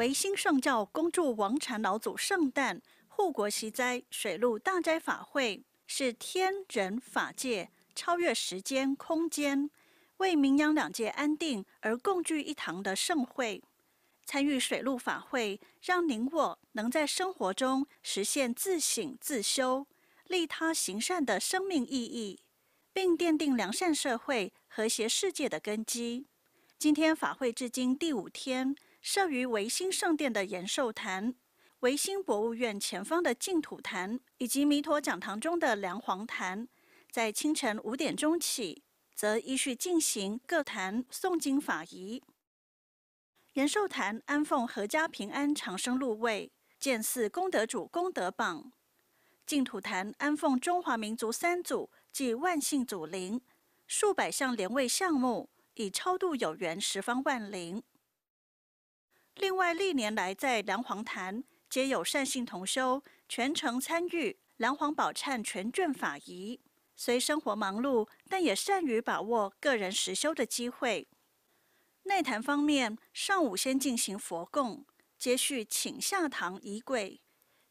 维新圣教恭祝王禅老祖圣诞，护国息灾水陆大灾法会是天人法界超越时间空间，为民扬两界安定而共聚一堂的盛会。参与水陆法会，让您我能在生活中实现自省自修、利他行善的生命意义，并奠定良善社会、和谐世界的根基。今天法会至今第五天。设于维新圣殿的延寿坛、维新博物院前方的净土坛，以及弥陀讲堂中的梁皇坛，在清晨五点钟起，则依序进行各坛诵经法仪。延寿坛安奉阖家平安、长生入位、建寺功德主功德榜；净土坛安奉中华民族三祖及万姓祖灵，数百项连位项目，以超度有缘十方万灵。另外，历年来在梁黄坛皆有善信同修全程参与梁黄宝忏全卷法仪。虽生活忙碌，但也善于把握个人实修的机会。内坛方面，上午先进行佛供，接续请下堂仪轨。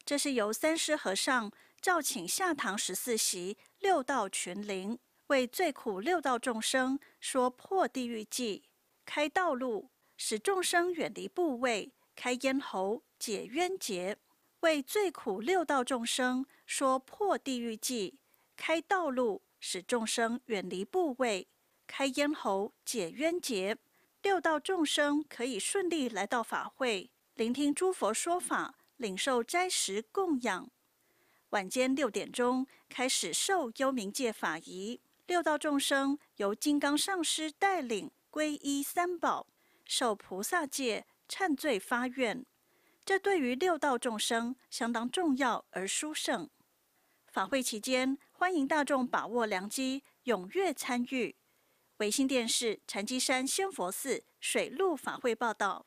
这是由三师和尚召请下堂十四席六道群灵，为最苦六道众生说破地狱计，开道路。使众生远离部位，开咽喉，解冤结，为最苦六道众生说破地狱计，开道路，使众生远离部位，开咽喉，解冤结，六道众生可以顺利来到法会，聆听诸佛说法，领受斋食供养。晚间六点钟开始受幽冥界法仪，六道众生由金刚上师带领皈依三宝。受菩萨戒忏罪发愿，这对于六道众生相当重要而殊胜。法会期间，欢迎大众把握良机，踊跃参与。维新电视禅机山仙佛寺水陆法会报道。